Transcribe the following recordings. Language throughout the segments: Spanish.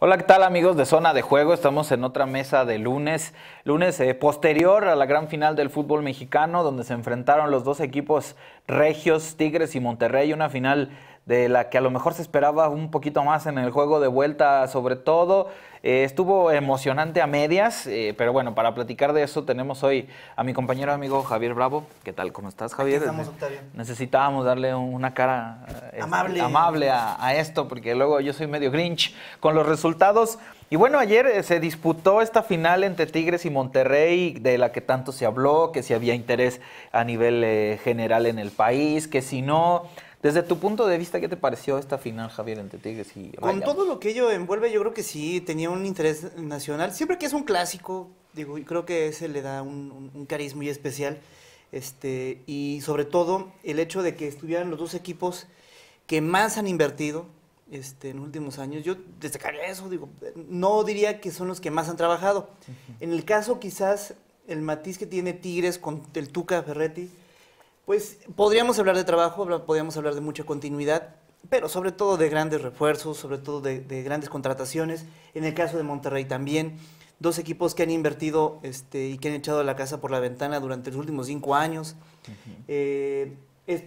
Hola, ¿qué tal amigos de Zona de Juego? Estamos en otra mesa de lunes, lunes eh, posterior a la gran final del fútbol mexicano, donde se enfrentaron los dos equipos regios, Tigres y Monterrey, una final de la que a lo mejor se esperaba un poquito más en el juego de vuelta sobre todo. Eh, estuvo emocionante a medias, eh, pero bueno, para platicar de eso tenemos hoy a mi compañero amigo Javier Bravo. ¿Qué tal? ¿Cómo estás, Javier? Estamos, Necesitábamos darle una cara este, amable, a, a, esto, porque luego yo soy medio grinch con los resultados. Y bueno, ayer eh, se disputó esta final entre Tigres y Monterrey, de la que tanto se habló, que si había interés a nivel general en el país, que si no... Desde tu punto de vista, ¿qué te pareció esta final, Javier, entre Tigres y Con todo lo que ello envuelve, yo creo que sí tenía un interés nacional. Siempre que es un clásico, digo, y creo que ese le da un, un, cariz muy especial. Este, y sobre todo el hecho de que estuvieran los dos equipos que más han invertido este, en últimos años. Yo destacaría eso, digo, no diría que son los que más han trabajado. En el caso quizás el matiz que tiene Tigres con el Tuca Ferretti pues podríamos hablar de trabajo, podríamos hablar de mucha continuidad, pero sobre todo de grandes refuerzos, sobre todo de, grandes contrataciones. En el caso de Monterrey también, dos equipos que han invertido este, y que han echado la casa por la ventana durante los últimos cinco años. Eh,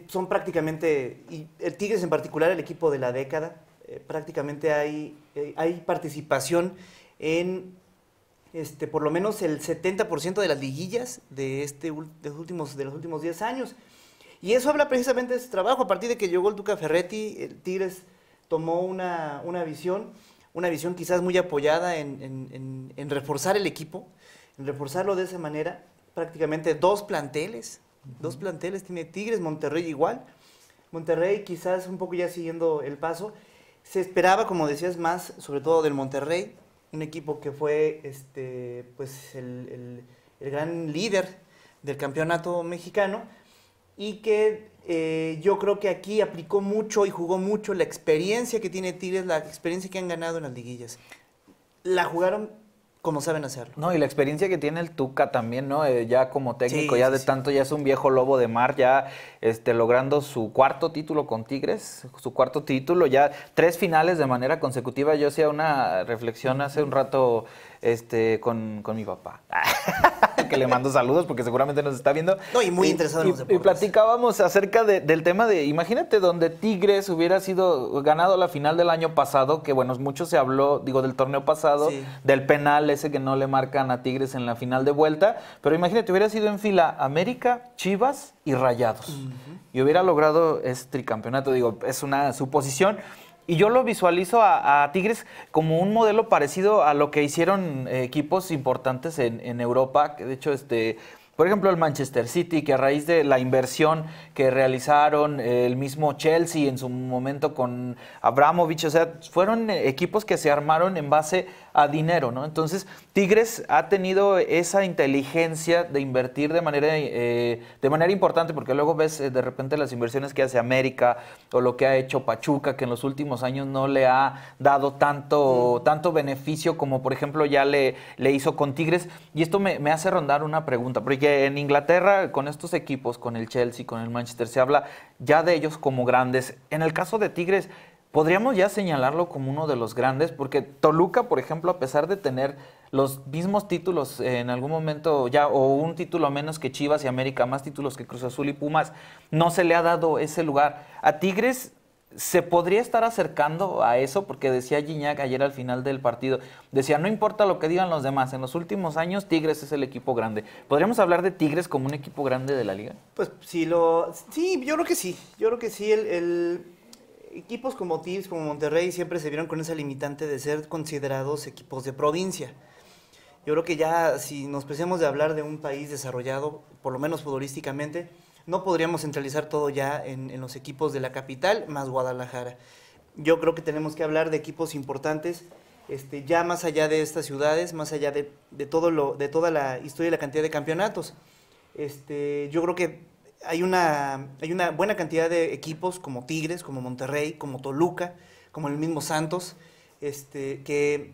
son prácticamente, y el Tigres en particular, el equipo de la década, eh, prácticamente eh, hay participación en este, por lo menos el 70% de las liguillas de, este, los últimos, de los últimos 10 años. Y eso habla precisamente de ese trabajo. A partir de que llegó el Duca Ferretti, Tigres tomó una, visión, una visión quizás muy apoyada en, reforzar el equipo, en reforzarlo de esa manera. Prácticamente dos planteles, dos planteles tiene Tigres, Monterrey igual. Monterrey quizás un poco ya siguiendo el paso. Se esperaba, como decías, más sobre todo del Monterrey un equipo que fue este, pues el, gran líder del campeonato mexicano y que eh, yo creo que aquí aplicó mucho y jugó mucho la experiencia que tiene Tigres, la experiencia que han ganado en las liguillas. La jugaron como saben hacerlo. No, y la experiencia que tiene el Tuca también, ¿no? Eh, ya como técnico, ya de tanto, ya es un viejo lobo de mar, ya este, logrando su cuarto título con Tigres, su cuarto título, ya tres finales de manera consecutiva. Yo hacía una reflexión hace un rato este, con, con mi papá. que le mando saludos porque seguramente nos está viendo. No, y muy interesado en Y platicábamos acerca del tema de, imagínate, donde Tigres hubiera sido ganado la final del año pasado, que bueno, mucho se habló, digo, del torneo pasado, del penal ese que no le marcan a Tigres en la final de vuelta, pero imagínate, hubiera sido en fila América, Chivas y Rayados. Y hubiera logrado este tricampeonato, digo, es una suposición y yo lo visualizo a, Tigres como un modelo parecido a lo que hicieron eh, equipos importantes en, en Europa, que de hecho este, por ejemplo, el Manchester City, que a raíz de la inversión que realizaron el mismo Chelsea en su momento con Abramovich, o sea, fueron equipos que se armaron en base a dinero, ¿no? Entonces, Tigres ha tenido esa inteligencia de invertir de manera, eh, de manera importante, porque luego ves eh, de repente las inversiones que hace América o lo que ha hecho Pachuca, que en los últimos años no le ha dado tanto, mm. tanto beneficio como, por ejemplo, ya le, le hizo con Tigres. Y esto me, hace rondar una pregunta, porque en Inglaterra, con estos equipos, con el Chelsea, con el Manchester, se habla ya de ellos como grandes. En el caso de Tigres, podríamos ya señalarlo como uno de los grandes, porque Toluca, por ejemplo, a pesar de tener los mismos títulos en algún momento ya, o un título menos que Chivas y América, más títulos que Cruz Azul y Pumas, no se le ha dado ese lugar. A Tigres ¿Se podría estar acercando a eso? Porque decía Gignac ayer al final del partido, decía, no importa lo que digan los demás, en los últimos años Tigres es el equipo grande. ¿Podríamos hablar de Tigres como un equipo grande de la liga? Pues sí, lo, sí yo creo que sí. Yo creo que sí, el, equipos como Tigres, como Monterrey, siempre se vieron con esa limitante de ser considerados equipos de provincia. Yo creo que ya si nos empecemos de hablar de un país desarrollado, por lo menos futbolísticamente, no podríamos centralizar todo ya en, los equipos de la capital más Guadalajara. Yo creo que tenemos que hablar de equipos importantes, este, ya más allá de estas ciudades, más allá de, todo lo, de toda la historia y la cantidad de campeonatos. Este, yo creo que hay una, hay una buena cantidad de equipos como Tigres, como Monterrey, como Toluca, como el mismo Santos, este, que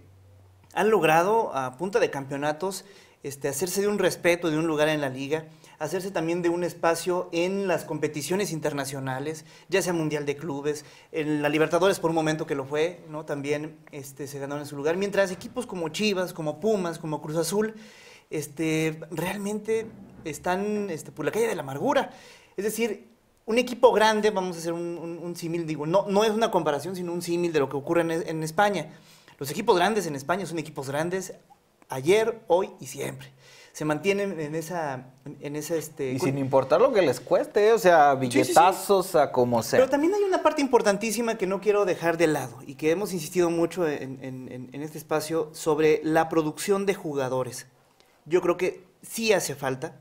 han logrado a punta de campeonatos este, hacerse de un respeto, de un lugar en la liga hacerse también de un espacio en las competiciones internacionales, ya sea Mundial de Clubes, en la Libertadores por un momento que lo fue, ¿no? También este, se ganaron en su lugar, mientras equipos como Chivas, como Pumas, como Cruz Azul, este, realmente están este, por la calle de la amargura. Es decir, un equipo grande, vamos a hacer un, símil, digo, no, no es una comparación, sino un símil de lo que ocurre en, en España. Los equipos grandes en España son equipos grandes ayer, hoy y siempre. Se mantienen en esa... En ese, este, y sin importar lo que les cueste, o sea, billetazos a como sea. Pero también hay una parte importantísima que no quiero dejar de lado y que hemos insistido mucho en, este espacio sobre la producción de jugadores. Yo creo que sí hace falta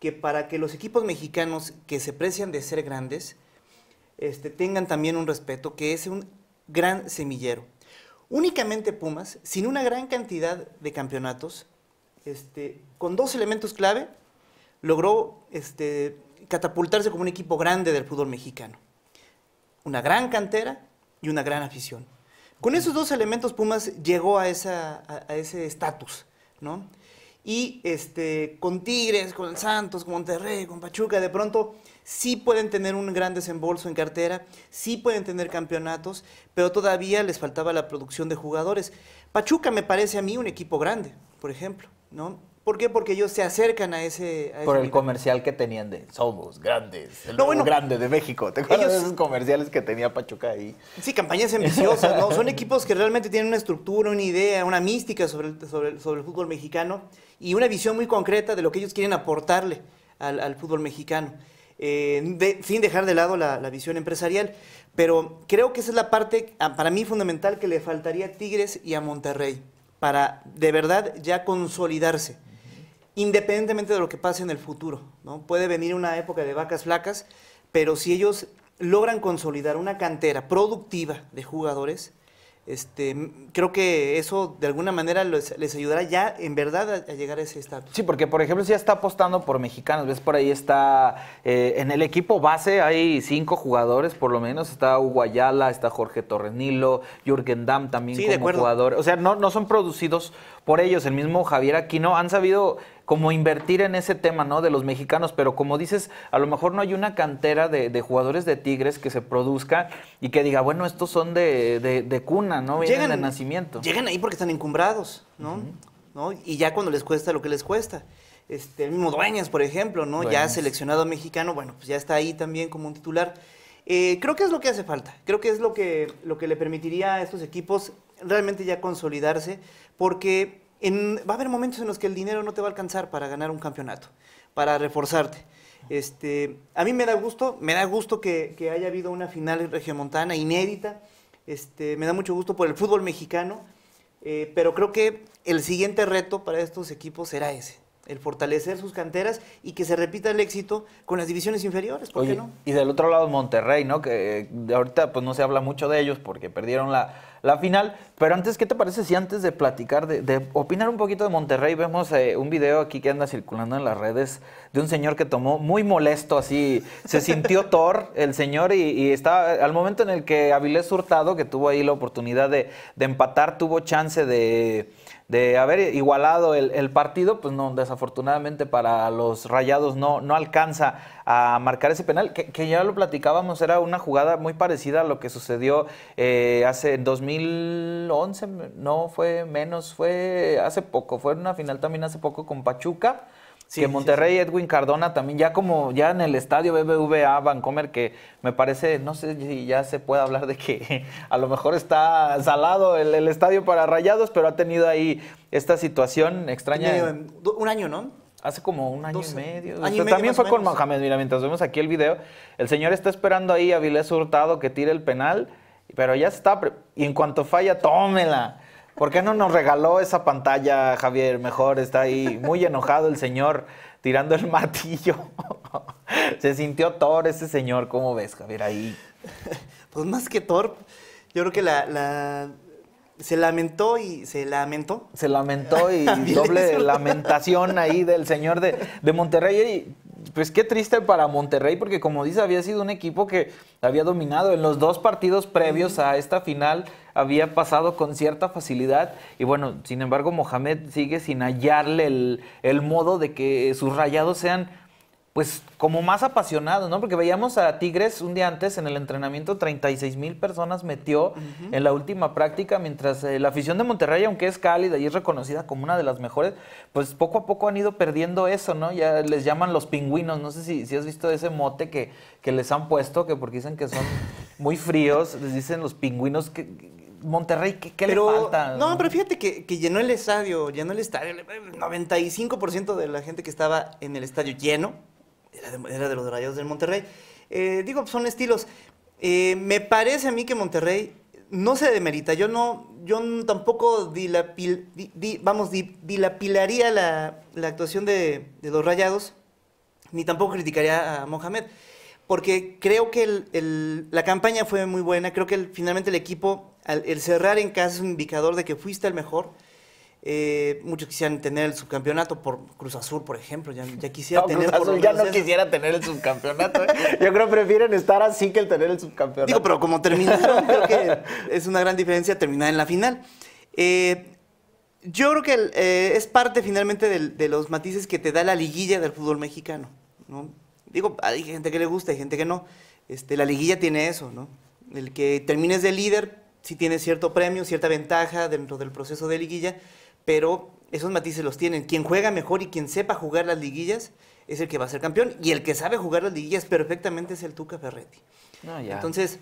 que para que los equipos mexicanos que se precian de ser grandes este, tengan también un respeto, que es un gran semillero. Únicamente Pumas, sin una gran cantidad de campeonatos, este, con dos elementos clave, logró este, catapultarse como un equipo grande del fútbol mexicano. Una gran cantera y una gran afición. Con esos dos elementos Pumas llegó a, a ese estatus, ¿no? Y este, con Tigres, con Santos, con Monterrey, con Pachuca, de pronto sí pueden tener un gran desembolso en cartera, sí pueden tener campeonatos, pero todavía les faltaba la producción de jugadores. Pachuca me parece a mí un equipo grande, por ejemplo, ¿no? ¿Por qué? Porque ellos se acercan a ese. Por el comercial que tenían de Somos Grandes, el no, grande de México. ¿Te acuerdas de esos comerciales que tenía Pachuca ahí? Sí, campañas ambiciosas, ¿no? Son equipos que realmente tienen una estructura, una idea, una mística sobre el, fútbol mexicano y una visión muy concreta de lo que ellos quieren aportarle al, fútbol mexicano. Eh, sin dejar de lado la, la, visión empresarial. Pero creo que esa es la parte, ah, para mí, fundamental que le faltaría a Tigres y a Monterrey para de verdad ya consolidarse independientemente de lo que pase en el futuro. ¿no? Puede venir una época de vacas flacas, pero si ellos logran consolidar una cantera productiva de jugadores, este, creo que eso de alguna manera les, ayudará ya en verdad a, llegar a ese estatus. Sí, porque por ejemplo, si ya está apostando por mexicanos, ves por ahí está eh, en el equipo base hay cinco jugadores por lo menos, está Hugo Ayala, está Jorge Torrenilo, Jürgen Damm también como de jugador. O sea, no, no son producidos por ellos, el mismo Javier Aquino han sabido como invertir en ese tema, ¿no? De los mexicanos, pero como dices, a lo mejor no hay una cantera de, jugadores de Tigres que se produzca y que diga, bueno, estos son de, cuna, ¿no? Vienen llegan, de nacimiento. Llegan ahí porque están encumbrados, ¿no? ¿no? Y ya cuando les cuesta lo que les cuesta. Este, el mismo Dueñas, por ejemplo, ¿no? Ya seleccionado mexicano, bueno, pues ya está ahí también como un titular. Eh, creo que es lo que hace falta, creo que es lo que, lo que le permitiría a estos equipos realmente ya consolidarse, porque va a haber momentos en los que el dinero no te va a alcanzar para ganar un campeonato, para reforzarte. Este, a mí me da gusto, me da gusto que, haya habido una final en Regiomontana inédita. Este, me da mucho gusto por el fútbol mexicano, eh, pero creo que el siguiente reto para estos equipos será ese, el fortalecer sus canteras y que se repita el éxito con las divisiones inferiores, ¿por qué no? Y del otro lado Monterrey, ¿no? Que eh, ahorita pues no se habla mucho de ellos porque perdieron la la final. Pero antes, ¿qué te parece si antes de platicar, de, opinar un poquito de Monterrey, vemos eh, un video aquí que anda circulando en las redes de un señor que tomó muy molesto, así, se sintió Thor el señor y, estaba al momento en el que Avilés Hurtado, que tuvo ahí la oportunidad de empatar, tuvo chance de de haber igualado el, partido, pues no, desafortunadamente para los rayados no, no alcanza a marcar ese penal, que, ya lo platicábamos, era una jugada muy parecida a lo que sucedió eh, hace 2011, no fue menos, fue hace poco, fue una final también hace poco con Pachuca. Sí, que Monterrey, Edwin Cardona también, ya como ya en el estadio BBVA Vancomer, que me parece, no sé si ya se puede hablar de que a lo mejor está salado el, estadio para rayados, pero ha tenido ahí esta situación extraña. un año, ¿no? Hace como un año y medio. y también fue con Mohamed, mira, mientras vemos aquí el video, el señor está esperando ahí a Vilés Hurtado que tire el penal, pero ya está, y en cuanto falla, tómela. ¿Por qué no nos regaló esa pantalla, Javier? Mejor está ahí muy enojado el señor tirando el martillo. Se sintió Thor ese señor, ¿cómo ves, Javier? Ahí. Pues más que Thor, yo creo que la, se lamentó y se lamentó. Se lamentó y doble lamentación ahí del señor de, de Monterrey pues qué triste para Monterrey, porque como dice, había sido un equipo que había dominado en los dos partidos previos a esta final, había pasado con cierta facilidad. Y bueno, sin embargo, Mohamed sigue sin hallarle el, el modo de que sus rayados sean pues como más apasionados, ¿no? Porque veíamos a Tigres un día antes en el entrenamiento, 36 mil personas metió en la última práctica, mientras eh, la afición de Monterrey, aunque es cálida y es reconocida como una de las mejores, pues poco a poco han ido perdiendo eso, ¿no? Ya les llaman los pingüinos, no sé si, si has visto ese mote que, que les han puesto, que porque dicen que son muy fríos, les dicen los pingüinos que... Monterrey, ¿qué, le falta? No, pero fíjate que, que, llenó el estadio, llenó el estadio, el 95% de la gente que estaba en el estadio lleno era de, los Rayados del Monterrey. Eh, digo, son estilos. Eh, me parece a mí que Monterrey no se demerita. Yo no, yo tampoco di, di, vamos, di, dilapilaría la, la actuación de, los Rayados, ni tampoco criticaría a Mohamed, porque creo que la campaña fue muy buena. Creo que finalmente el equipo, al, el cerrar en casa es un indicador de que fuiste el mejor. Eh, muchos quisieran tener el subcampeonato por Cruz Azul, por ejemplo. Ya, quisiera no, tener. ya no quisiera tener el subcampeonato. ¿eh? Yo creo que prefieren estar así que el tener el subcampeonato. Digo, pero como terminaron, creo que es una gran diferencia terminar en la final. Eh, yo creo que es parte finalmente de, los matices que te da la liguilla del fútbol mexicano. Digo, hay gente que le gusta, hay gente que no. Este, la liguilla tiene eso, ¿no? El que termines de líder, si tiene tienes cierto premio, cierta ventaja dentro del proceso de liguilla pero esos matices los tienen. Quien juega mejor y quien sepa jugar las liguillas es el que va a ser campeón. Y el que sabe jugar las liguillas perfectamente es el Tuca Ferretti. Ah, Entonces,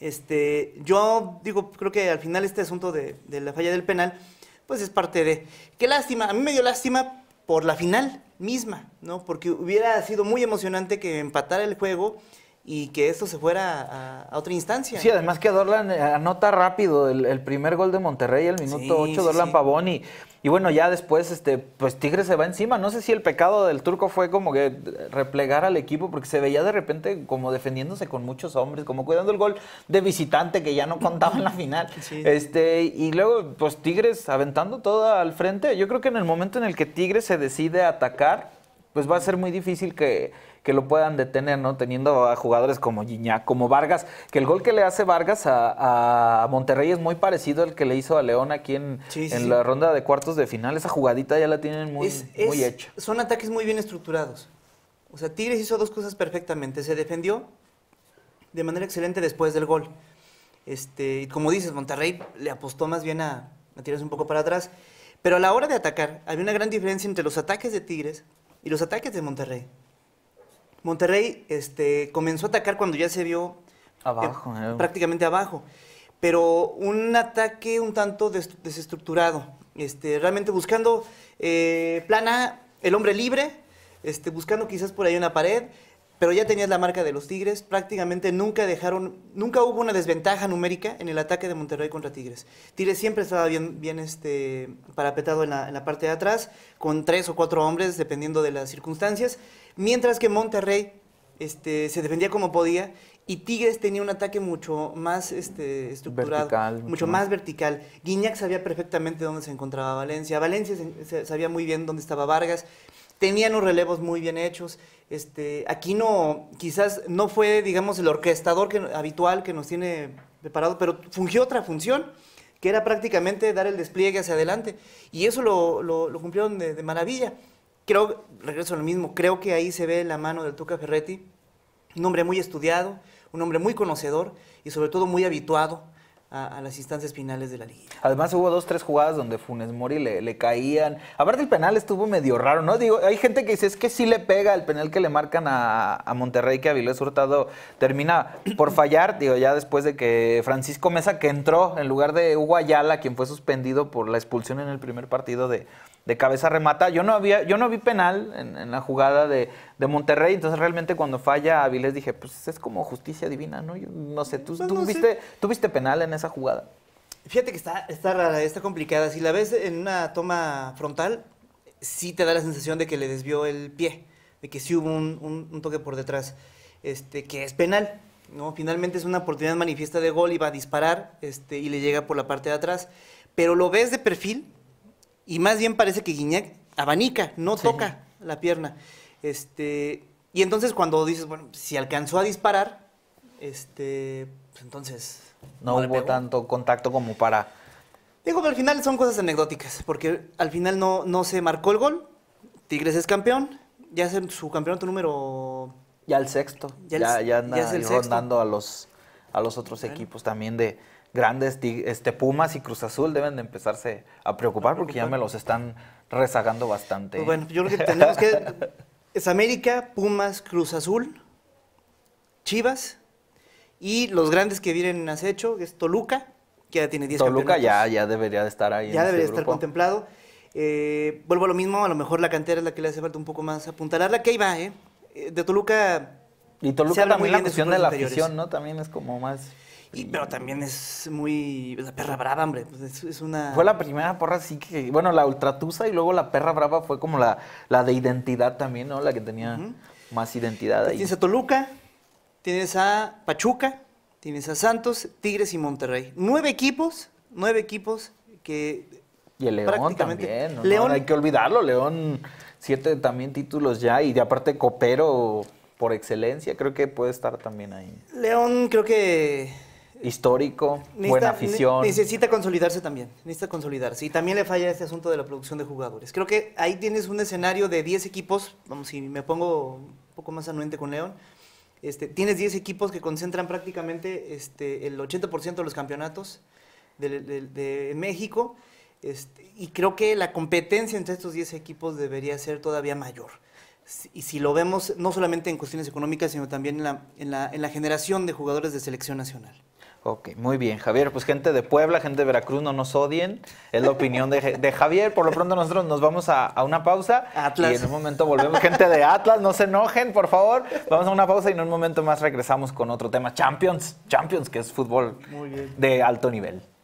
este, yo digo, creo que al final este asunto de, de, la falla del penal, pues es parte de... Qué lástima, a mí me dio lástima por la final misma, ¿no? Porque hubiera sido muy emocionante que empatara el juego y que esto se fuera a, otra instancia. Sí, además que Dorlan eh, anota rápido el, primer gol de Monterrey, el minuto ocho, 8, Dorlan Pavón, y, bueno, ya después, este, pues Tigres se va encima. No sé si el pecado del turco fue como que replegar al equipo, porque se veía de repente como defendiéndose con muchos hombres, como cuidando el gol de visitante que ya no contaba en la final. Este, y luego, pues Tigres aventando todo al frente. Yo creo que en el momento en el que Tigres se decide a atacar, pues va a ser muy difícil que que lo puedan detener, ¿no? Teniendo a jugadores como como Vargas, que el gol que le hace Vargas a, Monterrey es muy parecido al que le hizo a León aquí en, en la ronda de cuartos de final. Esa jugadita ya la tienen muy, hecha. Son ataques muy bien estructurados. O sea, Tigres hizo dos cosas perfectamente. Se defendió de manera excelente después del gol. Este, como dices, Monterrey le apostó más bien a, a tirarse un poco para atrás. Pero a la hora de atacar, había una gran diferencia entre los ataques de Tigres y los ataques de Monterrey. Monterrey este, comenzó a atacar cuando ya se vio abajo, eh, eh. prácticamente abajo. Pero un ataque un tanto desestructurado. Este, realmente buscando eh, plana, el hombre libre, este, buscando quizás por ahí una pared pero ya tenías la marca de los Tigres, prácticamente nunca dejaron, nunca hubo una desventaja numérica en el ataque de Monterrey contra Tigres. Tigres siempre estaba bien, bien este, parapetado en la, parte de atrás, con tres o cuatro hombres, dependiendo de las circunstancias, mientras que Monterrey este, se defendía como podía y Tigres tenía un ataque mucho más este, estructurado, mucho, más vertical. Guiñac sabía perfectamente dónde se encontraba Valencia, Valencia sabía muy bien dónde estaba Vargas, tenían los relevos muy bien hechos. Este, no, quizás no fue, digamos, el orquestador habitual que nos tiene preparado, pero fungió otra función, que era prácticamente dar el despliegue hacia adelante. Y eso lo, cumplieron de, de, maravilla. Creo, regreso a lo mismo, creo que ahí se ve la mano del Tuca Ferretti, un hombre muy estudiado, un hombre muy conocedor y sobre todo muy habituado a, las instancias finales de la liga. Además hubo dos, tres jugadas donde Funes Mori le, le caían. Aparte el penal estuvo medio raro, ¿no? Digo, hay gente que dice, es que sí le pega el penal que le marcan a, Monterrey, que Avilés Hurtado termina por fallar, digo, ya después de que Francisco Mesa, que entró en lugar de Hugo Ayala, quien fue suspendido por la expulsión en el primer partido de, de cabeza remata. Yo no, había, yo no vi penal en, la jugada de, Monterrey, entonces realmente cuando falla Avilés dije, pues es como justicia divina, ¿no? no sé, ¿tú, tú viste, penal en esa jugada? Fíjate que está, está rara, está complicada. Si la ves en una toma frontal, sí te da la sensación de que le desvió el pie, de que sí hubo un, toque por detrás, este, que es penal. ¿no? Finalmente es una oportunidad manifiesta de gol y va a disparar este, y le llega por la parte de atrás. Pero lo ves de perfil y más bien parece que Guiñac abanica, no toca la pierna. Este, y entonces cuando dices, bueno, si alcanzó a disparar, este, pues entonces... No, hubo tanto contacto como para... Digo, que al final son cosas anecdóticas, porque al final no, no se marcó el gol, Tigres es campeón, ya es su campeonato número... Ya el sexto, ya, el, ya, ya anda a los, a los otros equipos también de grandes este, Pumas y Cruz Azul deben de empezarse a preocupar porque ya me los están rezagando bastante. ¿eh? bueno, yo creo que tenemos que... Es América, Pumas, Cruz Azul, Chivas y los grandes que vienen en acecho es Toluca, que ya tiene 10 Toluca ya, ya debería de estar ahí. Ya debería estar contemplado. Eh, vuelvo a lo mismo, a lo mejor la cantera es la que le hace falta un poco más apuntalarla, que ahí va, ¿eh? eh de Toluca... Y Toluca también la cuestión de, de la afición, ¿no? También es como más pero también es muy. La perra brava, hombre. Pues, es, una. Fue la primera porra, sí que. Bueno, la ultratusa y luego la perra brava fue como la, de identidad también, ¿no? La que tenía más identidad ahí. Tienes a Toluca, tienes a Pachuca, tienes a Santos, Tigres y Monterrey. Nueve equipos, nueve equipos que. Y el León también. hay que olvidarlo. León, siete también títulos ya. Y de aparte, Copero por excelencia, creo que puede estar también ahí. León, creo que histórico, buena afición. Necesita consolidarse también, necesita consolidarse. Y también le falla este asunto de la producción de jugadores. Creo que ahí tienes un escenario de 10 equipos, vamos, si me pongo un poco más anuente con León, este, tienes 10 equipos que concentran prácticamente este, el 80% de los campeonatos de, México. Este, y creo que la competencia entre estos 10 equipos debería ser todavía mayor y si lo vemos no solamente en cuestiones económicas, sino también en la, en la generación de jugadores de selección nacional. Ok, muy bien, Javier. Pues gente de Puebla, gente de Veracruz, no nos odien. Es la opinión de, Javier. Por lo pronto nosotros nos vamos a, a, una pausa. Y en un momento volvemos. Gente de Atlas, no se enojen, por favor. Vamos a una pausa y en un momento más regresamos con otro tema. Champions, Champions, que es fútbol de alto nivel.